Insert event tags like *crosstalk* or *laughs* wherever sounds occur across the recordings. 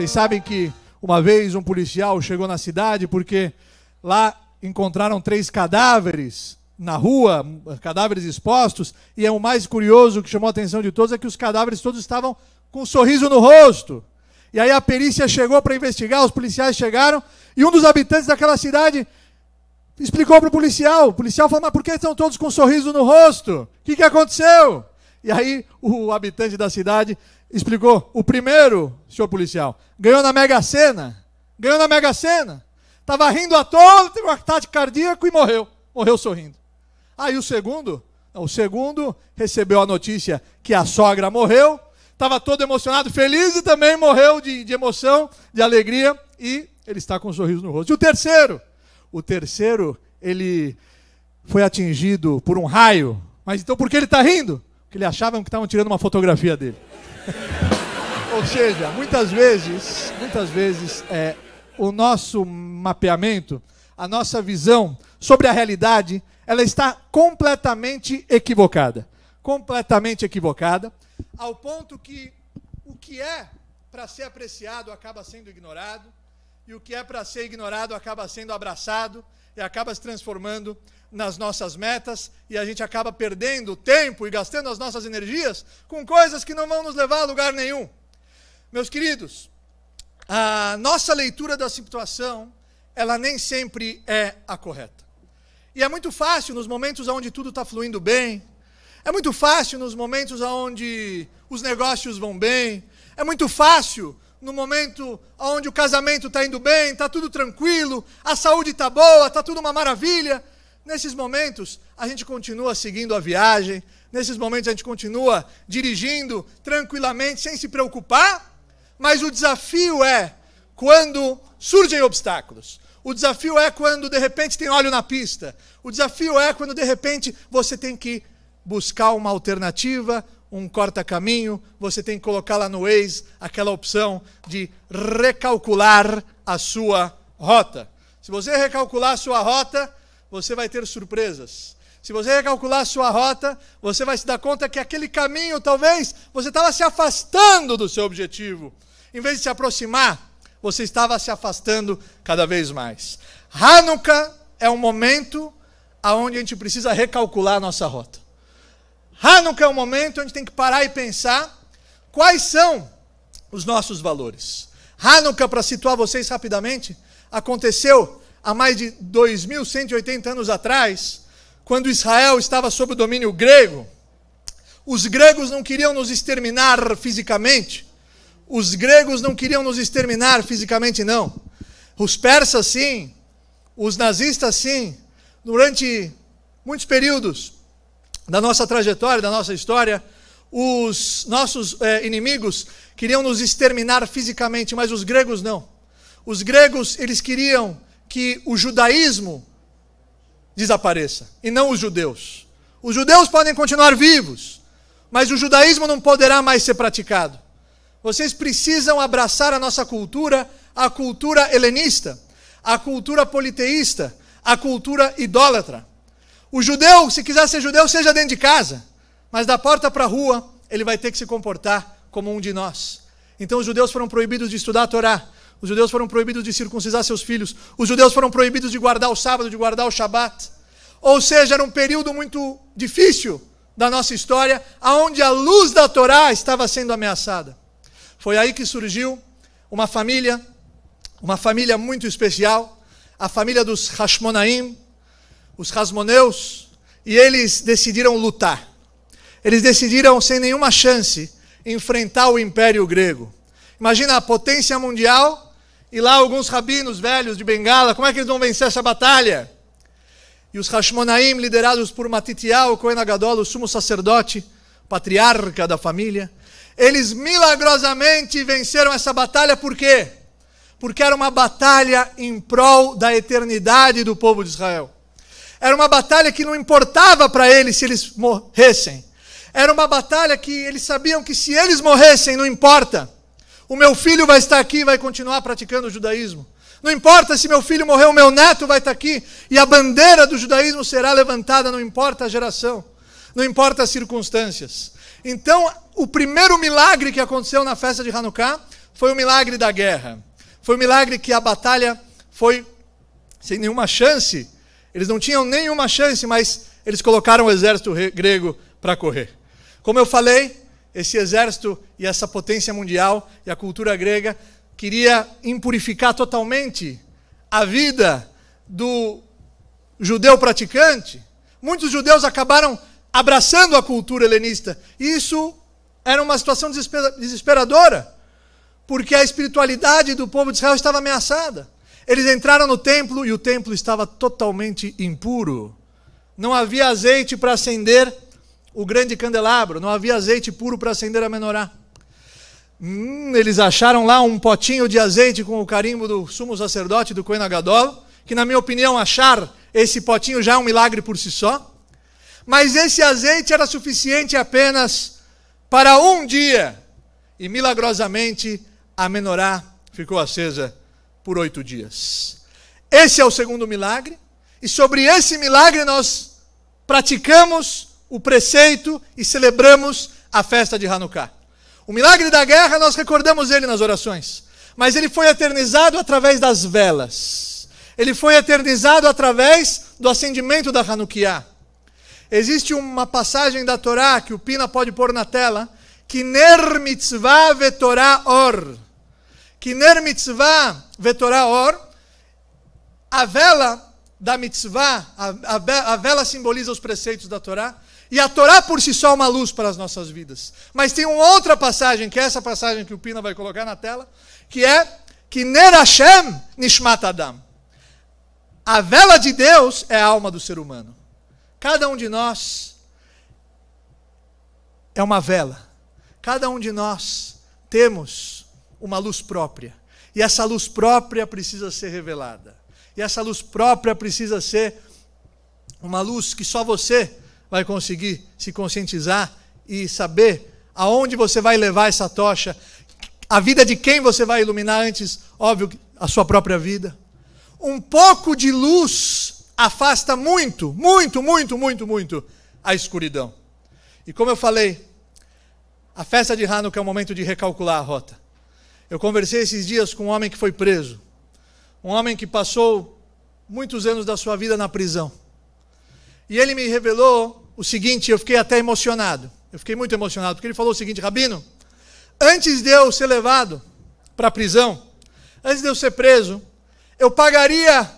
Vocês sabem que uma vez um policial chegou na cidade porque lá encontraram três cadáveres na rua, cadáveres expostos, e é o mais curioso que chamou a atenção de todos é que os cadáveres todos estavam com um sorriso no rosto. E aí a perícia chegou para investigar, os policiais chegaram, e um dos habitantes daquela cidade explicou para o policial. O policial falou: Mas por que estão todos com um sorriso no rosto? O que, que aconteceu? E aí o habitante da cidade explicou: o primeiro, senhor policial, ganhou na Mega Sena. Ganhou na Mega Sena. Estava rindo à toa, teve um ataque cardíaco e morreu. Morreu sorrindo. Aí o segundo, o segundo recebeu a notícia que a sogra morreu, estava todo emocionado, feliz e também morreu de, de emoção, de alegria e ele está com um sorriso no rosto. E o terceiro, o terceiro, ele foi atingido por um raio. Mas então por que ele está rindo? que ele achava que estavam tirando uma fotografia dele. *laughs* Ou seja, muitas vezes, muitas vezes, é, o nosso mapeamento, a nossa visão sobre a realidade, ela está completamente equivocada. Completamente equivocada, ao ponto que o que é para ser apreciado acaba sendo ignorado, e o que é para ser ignorado acaba sendo abraçado, acaba se transformando nas nossas metas e a gente acaba perdendo tempo e gastando as nossas energias com coisas que não vão nos levar a lugar nenhum. Meus queridos, a nossa leitura da situação, ela nem sempre é a correta. E é muito fácil nos momentos onde tudo está fluindo bem, é muito fácil nos momentos onde os negócios vão bem, é muito fácil no momento onde o casamento está indo bem, está tudo tranquilo, a saúde está boa, está tudo uma maravilha. Nesses momentos, a gente continua seguindo a viagem, nesses momentos, a gente continua dirigindo tranquilamente, sem se preocupar, mas o desafio é quando surgem obstáculos. O desafio é quando de repente tem óleo na pista. O desafio é quando de repente você tem que buscar uma alternativa, um corta-caminho, você tem que colocar lá no Waze aquela opção de recalcular a sua rota. Se você recalcular a sua rota, você vai ter surpresas. Se você recalcular a sua rota, você vai se dar conta que aquele caminho, talvez, você estava se afastando do seu objetivo. Em vez de se aproximar, você estava se afastando cada vez mais. Hanukkah é um momento aonde a gente precisa recalcular a nossa rota. Hanukkah é um momento onde tem que parar e pensar quais são os nossos valores. Hanukkah, para situar vocês rapidamente, aconteceu há mais de 2.180 anos atrás, quando Israel estava sob o domínio grego. Os gregos não queriam nos exterminar fisicamente. Os gregos não queriam nos exterminar fisicamente, não. Os persas, sim. Os nazistas, sim. Durante muitos períodos, da nossa trajetória, da nossa história, os nossos é, inimigos queriam nos exterminar fisicamente, mas os gregos não. Os gregos, eles queriam que o judaísmo desapareça, e não os judeus. Os judeus podem continuar vivos, mas o judaísmo não poderá mais ser praticado. Vocês precisam abraçar a nossa cultura, a cultura helenista, a cultura politeísta, a cultura idólatra. O judeu, se quiser ser judeu, seja dentro de casa, mas da porta para a rua, ele vai ter que se comportar como um de nós. Então os judeus foram proibidos de estudar a Torá, os judeus foram proibidos de circuncisar seus filhos, os judeus foram proibidos de guardar o sábado, de guardar o Shabat. Ou seja, era um período muito difícil da nossa história, aonde a luz da Torá estava sendo ameaçada. Foi aí que surgiu uma família, uma família muito especial, a família dos Hashmonaim, os Rasmoneus, e eles decidiram lutar. Eles decidiram, sem nenhuma chance, enfrentar o Império Grego. Imagina a potência mundial e lá alguns rabinos velhos de Bengala, como é que eles vão vencer essa batalha? E os Hashmonaim, liderados por Matitial, Cohen Agadol, o sumo sacerdote, patriarca da família, eles milagrosamente venceram essa batalha, por quê? Porque era uma batalha em prol da eternidade do povo de Israel. Era uma batalha que não importava para eles se eles morressem. Era uma batalha que eles sabiam que se eles morressem, não importa. O meu filho vai estar aqui e vai continuar praticando o judaísmo. Não importa se meu filho morreu, meu neto vai estar aqui e a bandeira do judaísmo será levantada, não importa a geração, não importa as circunstâncias. Então, o primeiro milagre que aconteceu na festa de Hanukkah foi o milagre da guerra. Foi o milagre que a batalha foi sem nenhuma chance eles não tinham nenhuma chance, mas eles colocaram o exército grego para correr. Como eu falei, esse exército e essa potência mundial e a cultura grega queria impurificar totalmente a vida do judeu praticante. Muitos judeus acabaram abraçando a cultura helenista. E isso era uma situação desesperadora, porque a espiritualidade do povo de Israel estava ameaçada. Eles entraram no templo e o templo estava totalmente impuro. Não havia azeite para acender o grande candelabro, não havia azeite puro para acender a menorá. Hum, eles acharam lá um potinho de azeite com o carimbo do sumo sacerdote do Coen Agadol, que na minha opinião achar esse potinho já é um milagre por si só. Mas esse azeite era suficiente apenas para um dia. E milagrosamente a menorá ficou acesa por oito dias. Esse é o segundo milagre, e sobre esse milagre nós praticamos o preceito e celebramos a festa de Hanukkah. O milagre da guerra, nós recordamos ele nas orações, mas ele foi eternizado através das velas. Ele foi eternizado através do acendimento da Hanukkah. Existe uma passagem da Torá que o Pina pode pôr na tela, que ner mitzvah vetorá or que ner mitzvah vetorá or, a vela da mitzvah, a, a, a vela simboliza os preceitos da Torá, e a Torá por si só é uma luz para as nossas vidas. Mas tem uma outra passagem, que é essa passagem que o Pina vai colocar na tela, que é que ner Hashem nishmat adam. A vela de Deus é a alma do ser humano. Cada um de nós é uma vela. Cada um de nós temos uma luz própria. E essa luz própria precisa ser revelada. E essa luz própria precisa ser uma luz que só você vai conseguir se conscientizar e saber aonde você vai levar essa tocha, a vida de quem você vai iluminar antes, óbvio, a sua própria vida. Um pouco de luz afasta muito, muito, muito, muito, muito a escuridão. E como eu falei, a festa de Hanukkah é um momento de recalcular a rota. Eu conversei esses dias com um homem que foi preso, um homem que passou muitos anos da sua vida na prisão. E ele me revelou o seguinte, eu fiquei até emocionado. Eu fiquei muito emocionado, porque ele falou o seguinte, Rabino, antes de eu ser levado para a prisão, antes de eu ser preso, eu pagaria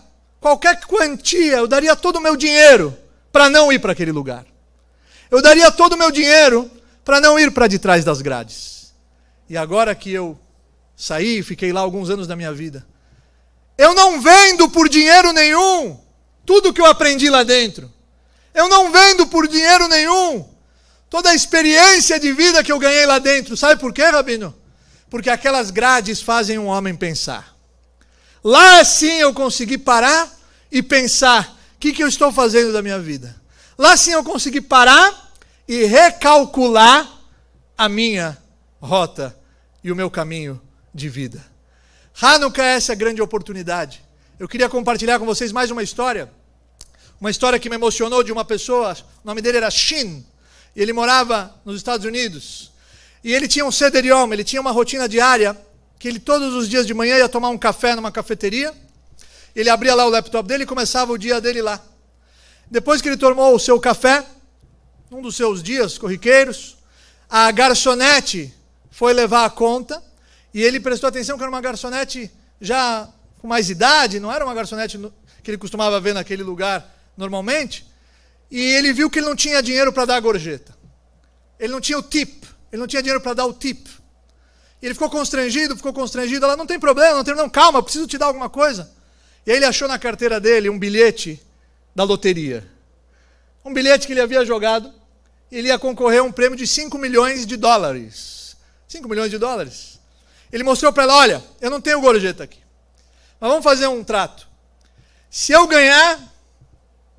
qualquer quantia, eu daria todo o meu dinheiro para não ir para aquele lugar. Eu daria todo o meu dinheiro para não ir para de trás das grades. E agora que eu Saí, fiquei lá alguns anos da minha vida. Eu não vendo por dinheiro nenhum tudo que eu aprendi lá dentro. Eu não vendo por dinheiro nenhum toda a experiência de vida que eu ganhei lá dentro. Sabe por quê, Rabino? Porque aquelas grades fazem um homem pensar. Lá sim eu consegui parar e pensar: o que, que eu estou fazendo da minha vida? Lá sim eu consegui parar e recalcular a minha rota e o meu caminho de vida. Hanukkah é essa grande oportunidade. Eu queria compartilhar com vocês mais uma história. Uma história que me emocionou de uma pessoa, o nome dele era Shin, e ele morava nos Estados Unidos. E ele tinha um cederioma, ele tinha uma rotina diária, que ele todos os dias de manhã ia tomar um café numa cafeteria, ele abria lá o laptop dele e começava o dia dele lá. Depois que ele tomou o seu café, num dos seus dias corriqueiros, a garçonete foi levar a conta, e ele prestou atenção que era uma garçonete já com mais idade, não era uma garçonete que ele costumava ver naquele lugar normalmente. E ele viu que ele não tinha dinheiro para dar a gorjeta. Ele não tinha o tip, ele não tinha dinheiro para dar o tip. Ele ficou constrangido, ficou constrangido. Ela não tem problema, não tem não, calma, preciso te dar alguma coisa. E aí ele achou na carteira dele um bilhete da loteria. Um bilhete que ele havia jogado, ele ia concorrer a um prêmio de 5 milhões de dólares. 5 milhões de dólares. Ele mostrou para ela: olha, eu não tenho gorjeta aqui. Mas vamos fazer um trato. Se eu ganhar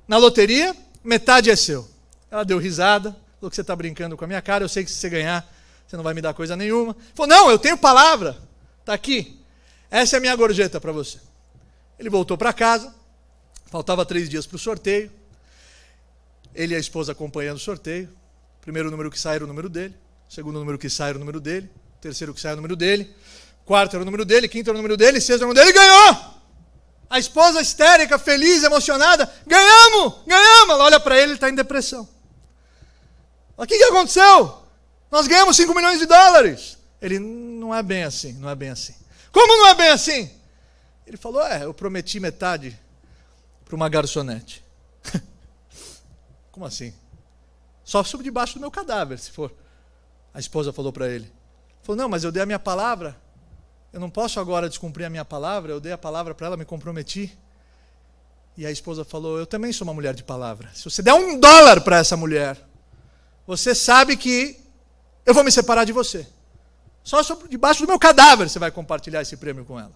na loteria, metade é seu. Ela deu risada, falou que você está brincando com a minha cara, eu sei que se você ganhar, você não vai me dar coisa nenhuma. Falou, não, eu tenho palavra, está aqui. Essa é a minha gorjeta para você. Ele voltou para casa, faltava três dias para o sorteio. Ele e a esposa acompanhando o sorteio. Primeiro número que sai era o número dele, segundo número que sai era o número dele. Terceiro que sai é o número dele. Quarto era o número dele. Quinto era o número dele. Sexto era o número dele. Ganhou! A esposa histérica, feliz, emocionada. Ganhamos! Ganhamos! Ela olha para ele, ele está em depressão. O que, que aconteceu? Nós ganhamos 5 milhões de dólares. Ele, não é bem assim, não é bem assim. Como não é bem assim? Ele falou, é, eu prometi metade para uma garçonete. *laughs* Como assim? Só sobre debaixo do meu cadáver, se for. A esposa falou para ele. Falou: Não, mas eu dei a minha palavra. Eu não posso agora descumprir a minha palavra. Eu dei a palavra para ela, me comprometi. E a esposa falou: Eu também sou uma mulher de palavra. Se você der um dólar para essa mulher, você sabe que eu vou me separar de você. Só sobre, debaixo do meu cadáver você vai compartilhar esse prêmio com ela.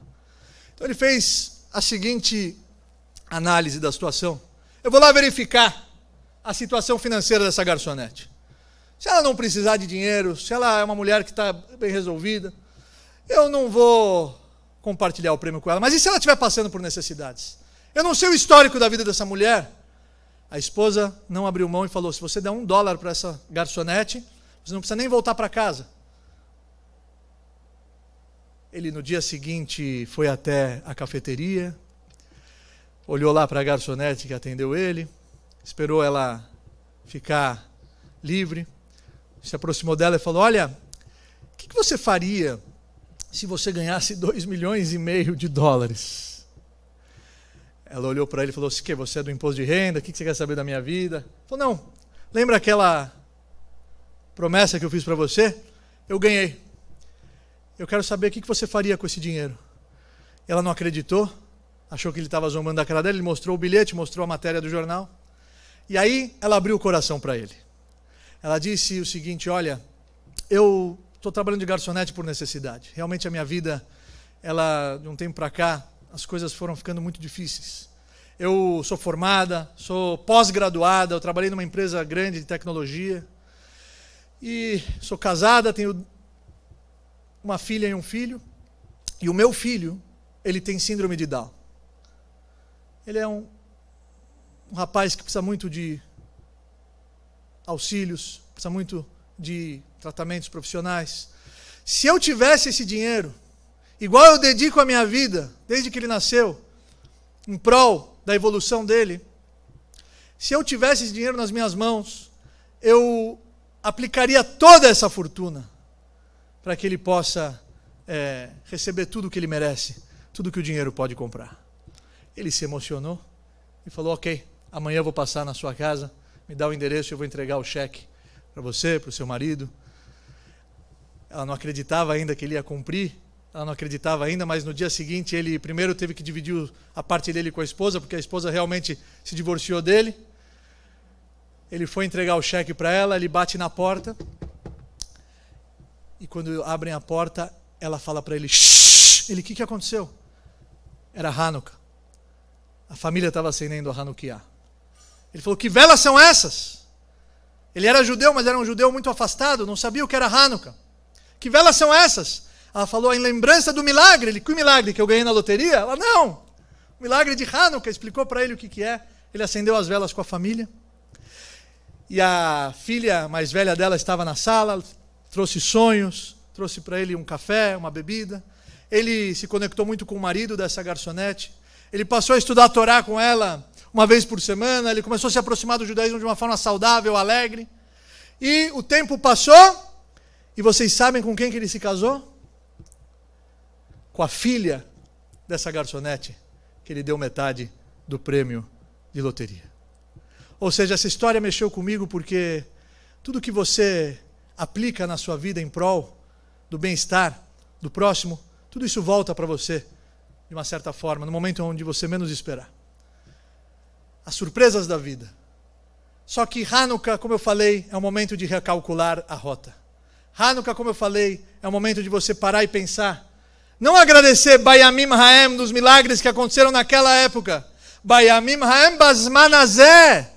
Então ele fez a seguinte análise da situação. Eu vou lá verificar a situação financeira dessa garçonete se ela não precisar de dinheiro, se ela é uma mulher que está bem resolvida, eu não vou compartilhar o prêmio com ela. Mas e se ela estiver passando por necessidades? Eu não sei o histórico da vida dessa mulher. A esposa não abriu mão e falou: se você der um dólar para essa garçonete, você não precisa nem voltar para casa. Ele no dia seguinte foi até a cafeteria, olhou lá para a garçonete que atendeu ele, esperou ela ficar livre se aproximou dela e falou: Olha, o que, que você faria se você ganhasse 2 milhões e meio de dólares? Ela olhou para ele e falou: que Você é do imposto de renda? O que, que você quer saber da minha vida? Ele falou: Não, lembra aquela promessa que eu fiz para você? Eu ganhei. Eu quero saber o que, que você faria com esse dinheiro. Ela não acreditou, achou que ele estava zombando da cara dela, ele mostrou o bilhete, mostrou a matéria do jornal. E aí ela abriu o coração para ele. Ela disse o seguinte: Olha, eu estou trabalhando de garçonete por necessidade. Realmente a minha vida, ela de um tempo para cá, as coisas foram ficando muito difíceis. Eu sou formada, sou pós-graduada, eu trabalhei numa empresa grande de tecnologia. E sou casada, tenho uma filha e um filho. E o meu filho, ele tem síndrome de Down. Ele é um, um rapaz que precisa muito de auxílios, precisa muito de tratamentos profissionais. Se eu tivesse esse dinheiro, igual eu dedico a minha vida, desde que ele nasceu, em prol da evolução dele, se eu tivesse esse dinheiro nas minhas mãos, eu aplicaria toda essa fortuna para que ele possa é, receber tudo o que ele merece, tudo que o dinheiro pode comprar. Ele se emocionou e falou: Ok, amanhã eu vou passar na sua casa me dá o endereço, eu vou entregar o cheque para você, para o seu marido. Ela não acreditava ainda que ele ia cumprir, ela não acreditava ainda, mas no dia seguinte ele primeiro teve que dividir a parte dele com a esposa, porque a esposa realmente se divorciou dele. Ele foi entregar o cheque para ela, ele bate na porta. E quando abrem a porta, ela fala para ele: Shh! Ele, o que, que aconteceu? Era Hanukkah. A família estava acendendo a Hanukkah. Ele falou: Que velas são essas? Ele era judeu, mas era um judeu muito afastado, não sabia o que era Hanukkah. Que velas são essas? Ela falou: Em lembrança do milagre. Ele: Que milagre que eu ganhei na loteria? Ela: Não. O milagre de Hanukkah. Explicou para ele o que, que é. Ele acendeu as velas com a família. E a filha mais velha dela estava na sala, trouxe sonhos, trouxe para ele um café, uma bebida. Ele se conectou muito com o marido dessa garçonete. Ele passou a estudar a Torá com ela uma vez por semana, ele começou a se aproximar do judaísmo de uma forma saudável, alegre. E o tempo passou, e vocês sabem com quem que ele se casou? Com a filha dessa garçonete, que ele deu metade do prêmio de loteria. Ou seja, essa história mexeu comigo porque tudo que você aplica na sua vida em prol do bem-estar do próximo, tudo isso volta para você de uma certa forma, no momento onde você menos esperar as surpresas da vida. Só que Hanukkah, como eu falei, é um momento de recalcular a rota. Hanukkah, como eu falei, é um momento de você parar e pensar. Não agradecer Bayamim Haem dos milagres que aconteceram naquela época. Bayamim Haem Basmanazé.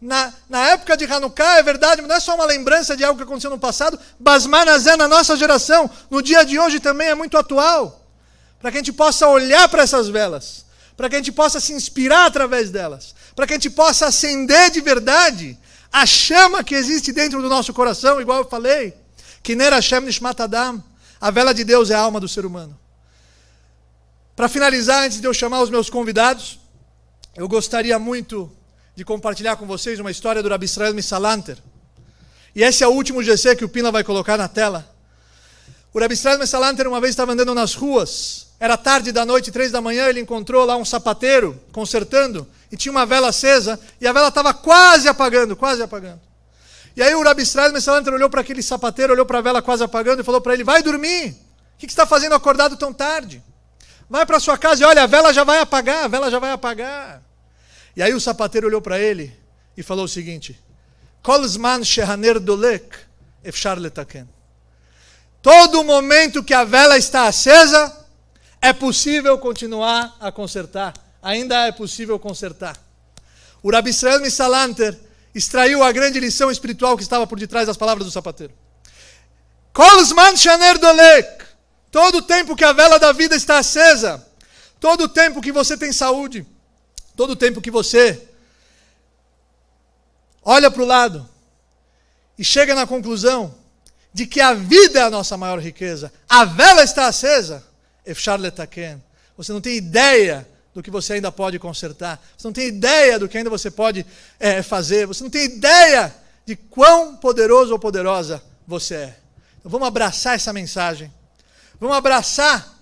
Na, na época de Hanukkah, é verdade, não é só uma lembrança de algo que aconteceu no passado. Basmanazé na nossa geração, no dia de hoje também é muito atual. Para que a gente possa olhar para essas velas para que a gente possa se inspirar através delas, para que a gente possa acender de verdade a chama que existe dentro do nosso coração, igual eu falei, que Ner Hashem Nishmat Adam, a vela de Deus é a alma do ser humano. Para finalizar, antes de eu chamar os meus convidados, eu gostaria muito de compartilhar com vocês uma história do Rabi Israel E esse é o último GC que o Pina vai colocar na tela. O Rabi Israel uma vez estava andando nas ruas era tarde da noite, três da manhã, ele encontrou lá um sapateiro consertando e tinha uma vela acesa e a vela estava quase apagando, quase apagando. E aí o Rabi Israel Messalantro olhou para aquele sapateiro, olhou para a vela quase apagando e falou para ele: Vai dormir! O que, que está fazendo acordado tão tarde? Vai para sua casa e olha, a vela já vai apagar, a vela já vai apagar. E aí o sapateiro olhou para ele e falou o seguinte: Kolzman Shehaner Dolek Efshar Todo momento que a vela está acesa, é possível continuar a consertar. Ainda é possível consertar. O Rabi Israel Misalanter extraiu a grande lição espiritual que estava por detrás das palavras do sapateiro. Kolzman Shaner Dolek. Todo o tempo que a vela da vida está acesa, todo o tempo que você tem saúde, todo o tempo que você olha para o lado e chega na conclusão de que a vida é a nossa maior riqueza, a vela está acesa, você não tem ideia do que você ainda pode consertar. Você não tem ideia do que ainda você pode é, fazer. Você não tem ideia de quão poderoso ou poderosa você é. Então vamos abraçar essa mensagem. Vamos abraçar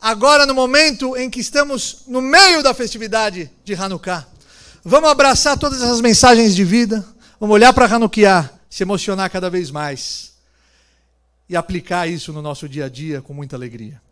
agora no momento em que estamos no meio da festividade de Hanukkah. Vamos abraçar todas essas mensagens de vida. Vamos olhar para Hanukkah, se emocionar cada vez mais e aplicar isso no nosso dia a dia com muita alegria.